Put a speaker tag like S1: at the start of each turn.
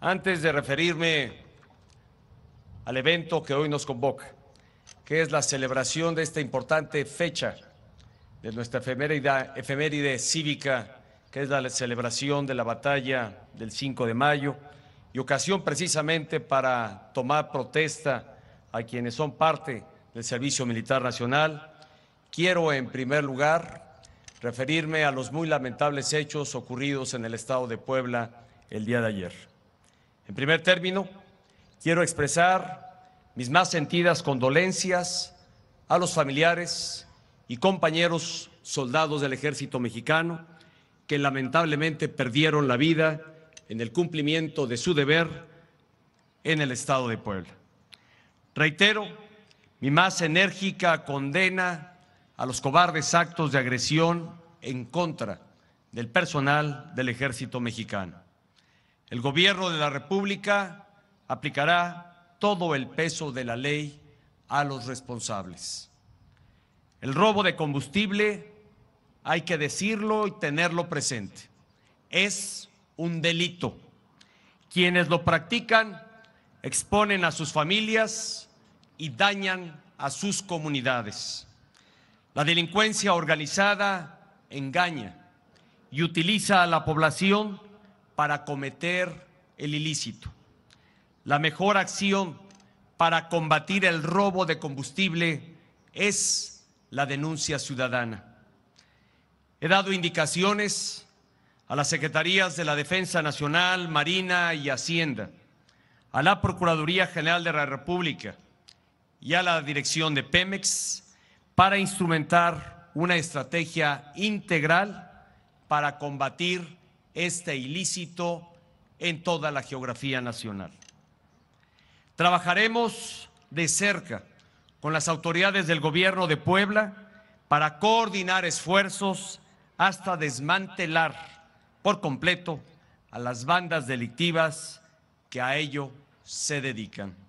S1: Antes de referirme al evento que hoy nos convoca, que es la celebración de esta importante fecha de nuestra efeméride, cívica, que es la celebración de la batalla del 5 de mayo, y ocasión precisamente para tomar protesta a quienes son parte del Servicio Militar Nacional, quiero en primer lugar referirme a los muy lamentables hechos ocurridos en el Estado de Puebla el día de ayer. En primer término, quiero expresar mis más sentidas condolencias a los familiares y compañeros soldados del ejército mexicano que lamentablemente perdieron la vida en el cumplimiento de su deber en el estado de Puebla. Reitero mi más enérgica condena a los cobardes actos de agresión en contra del personal del ejército mexicano. El gobierno de la República aplicará todo el peso de la ley a los responsables. El robo de combustible, hay que decirlo y tenerlo presente, es un delito. Quienes lo practican exponen a sus familias y dañan a sus comunidades. La delincuencia organizada engaña y utiliza a la población para cometer el ilícito. La mejor acción para combatir el robo de combustible es la denuncia ciudadana. He dado indicaciones a las Secretarías de la Defensa Nacional, Marina y Hacienda, a la Procuraduría General de la República y a la Dirección de Pemex para instrumentar una estrategia integral para combatir este ilícito en toda la geografía nacional. Trabajaremos de cerca con las autoridades del gobierno de Puebla para coordinar esfuerzos hasta desmantelar por completo a las bandas delictivas que a ello se dedican.